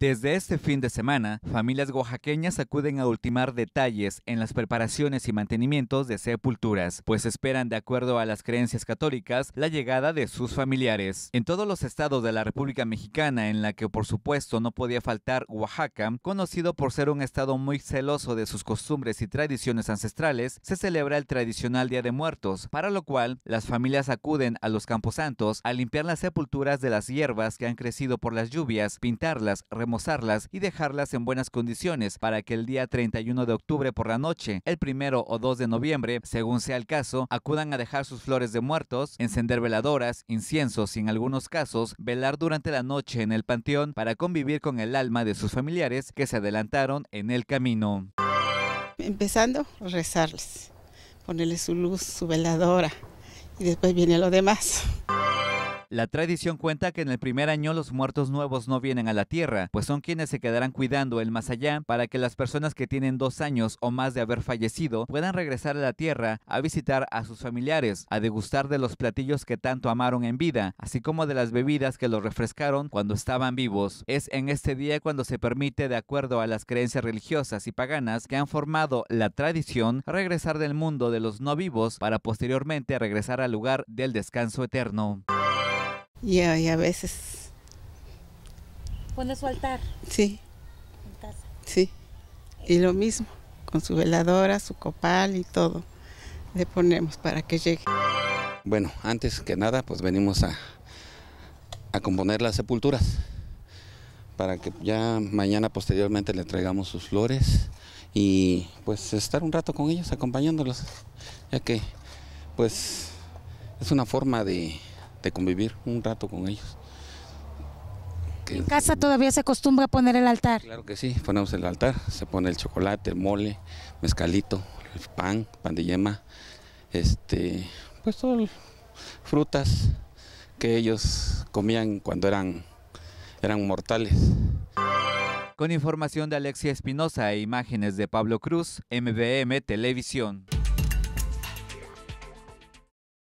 Desde este fin de semana, familias oaxaqueñas acuden a ultimar detalles en las preparaciones y mantenimientos de sepulturas, pues esperan, de acuerdo a las creencias católicas, la llegada de sus familiares. En todos los estados de la República Mexicana, en la que por supuesto no podía faltar Oaxaca, conocido por ser un estado muy celoso de sus costumbres y tradiciones ancestrales, se celebra el tradicional Día de Muertos, para lo cual las familias acuden a los camposantos a limpiar las sepulturas de las hierbas que han crecido por las lluvias, pintarlas, remontarlas y dejarlas en buenas condiciones para que el día 31 de octubre por la noche, el primero o 2 de noviembre, según sea el caso, acudan a dejar sus flores de muertos, encender veladoras, inciensos y en algunos casos velar durante la noche en el panteón para convivir con el alma de sus familiares que se adelantaron en el camino. Empezando, rezarles, ponerles su luz, su veladora y después viene lo demás. La tradición cuenta que en el primer año los muertos nuevos no vienen a la tierra, pues son quienes se quedarán cuidando el más allá para que las personas que tienen dos años o más de haber fallecido puedan regresar a la tierra a visitar a sus familiares, a degustar de los platillos que tanto amaron en vida, así como de las bebidas que los refrescaron cuando estaban vivos. Es en este día cuando se permite, de acuerdo a las creencias religiosas y paganas que han formado la tradición, regresar del mundo de los no vivos para posteriormente regresar al lugar del descanso eterno. Y, a veces. ¿Pone su altar? Sí. ¿En casa? Sí. Y lo mismo, con su veladora, su copal y todo. Le ponemos para que llegue. Bueno, antes que nada, pues venimos a, a componer las sepulturas para que ya mañana posteriormente le traigamos sus flores y pues estar un rato con ellos acompañándolos, ya que pues es una forma de de convivir un rato con ellos. ¿En casa todavía se acostumbra a poner el altar? Claro que sí, ponemos el altar, se pone el chocolate, el mole, mezcalito, pan, pan de yema, este, pues todas frutas que ellos comían cuando eran, eran mortales. Con información de Alexia Espinosa e imágenes de Pablo Cruz, MBM Televisión.